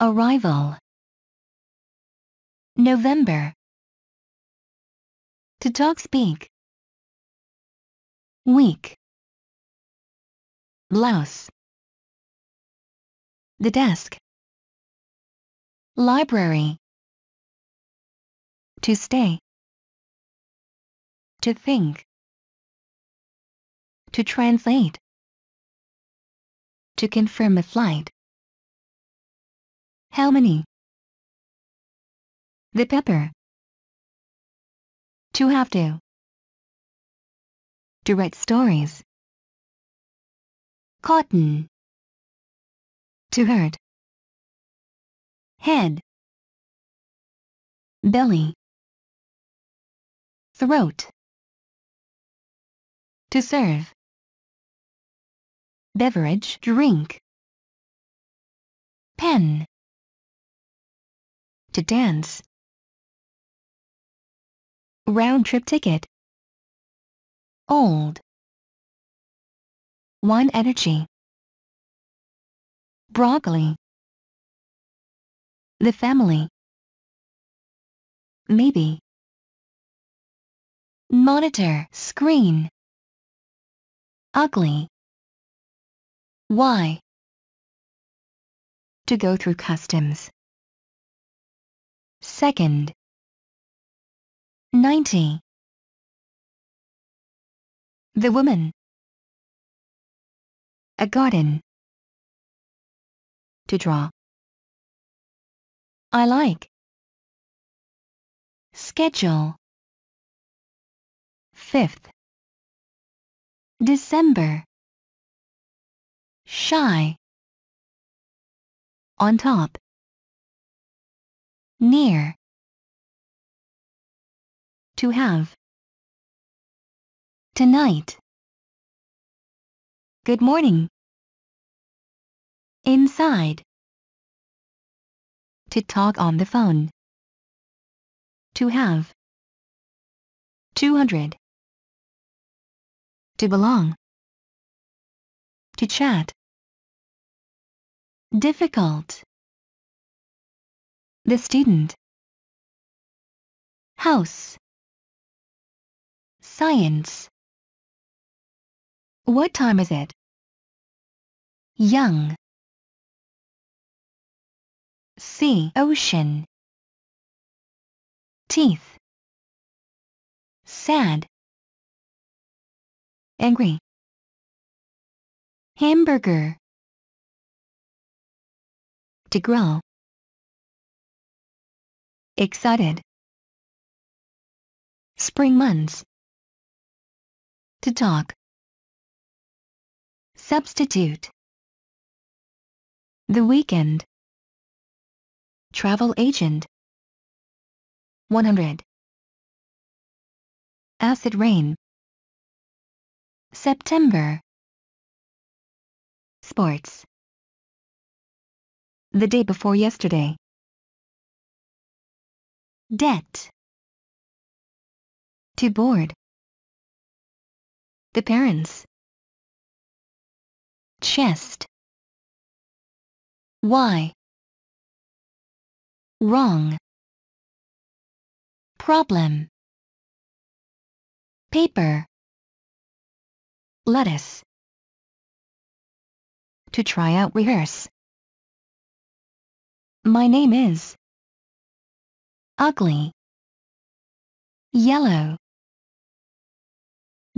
Arrival November To talk speak Week Blouse The desk Library To stay To think To translate To confirm a flight how many? The pepper. To have to. To write stories. Cotton. To hurt. Head. Belly. Throat. To serve. Beverage, drink. Pen to dance. Round trip ticket. Old. One energy. Broccoli. The family. Maybe. Monitor screen. Ugly. Why? To go through customs second 90 the woman a garden to draw I like schedule fifth December shy on top near to have tonight good morning inside to talk on the phone to have 200 to belong to chat difficult the student. House. Science. What time is it? Young. Sea ocean. Teeth. Sad. Angry. Hamburger. To grow excited. Spring months. To talk. Substitute. The weekend. Travel agent. 100. Acid rain. September. Sports. The day before yesterday debt. To board. The parents. Chest. Why? Wrong. Problem. Paper. Lettuce. To try out rehearse. My name is ugly, yellow,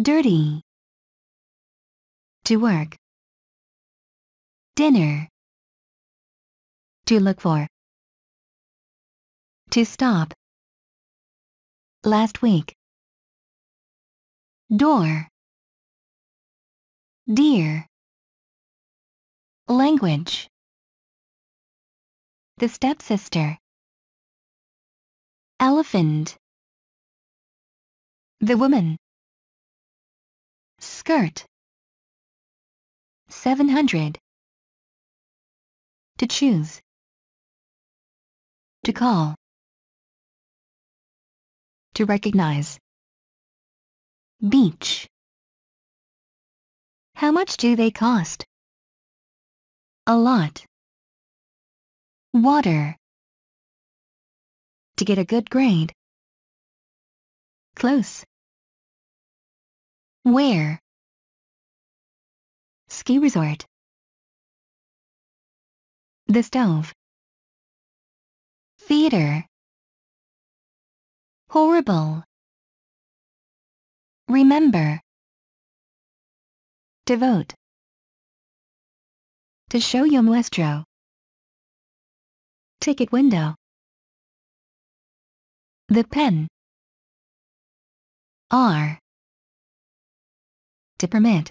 dirty, to work, dinner, to look for, to stop, last week, door, dear, language, the stepsister, Elephant. The woman. Skirt. 700. To choose. To call. To recognize. Beach. How much do they cost? A lot. Water to get a good grade. Close. Where? Ski resort. The stove. Theater. Horrible. Remember. Devote. To show your muestro. Ticket window. The pen. R. To permit.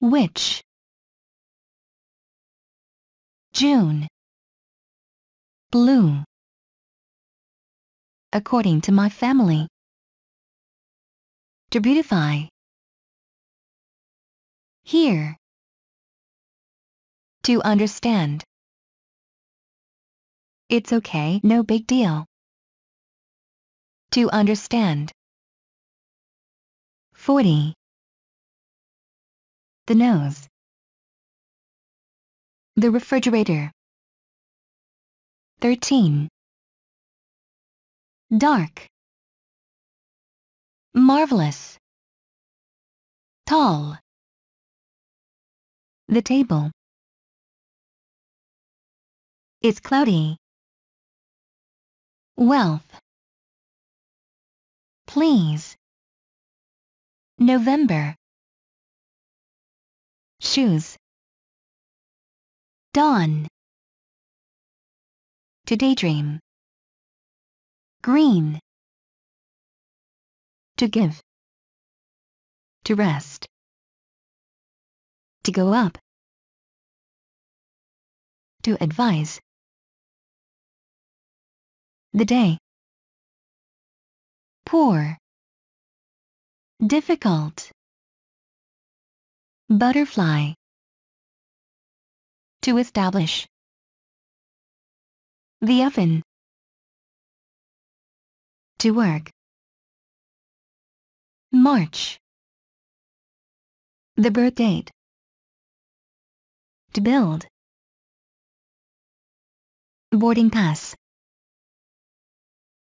Which. June. Blue. According to my family. To beautify. Here. To understand. It's okay, no big deal to understand. 40. The nose. The refrigerator. 13. Dark. Marvelous. Tall. The table. It's cloudy. Wealth please. November. Shoes. Dawn. To daydream. Green. To give. To rest. To go up. To advise. The day poor, difficult, butterfly, to establish, the oven, to work, March, the birth date, to build, boarding pass,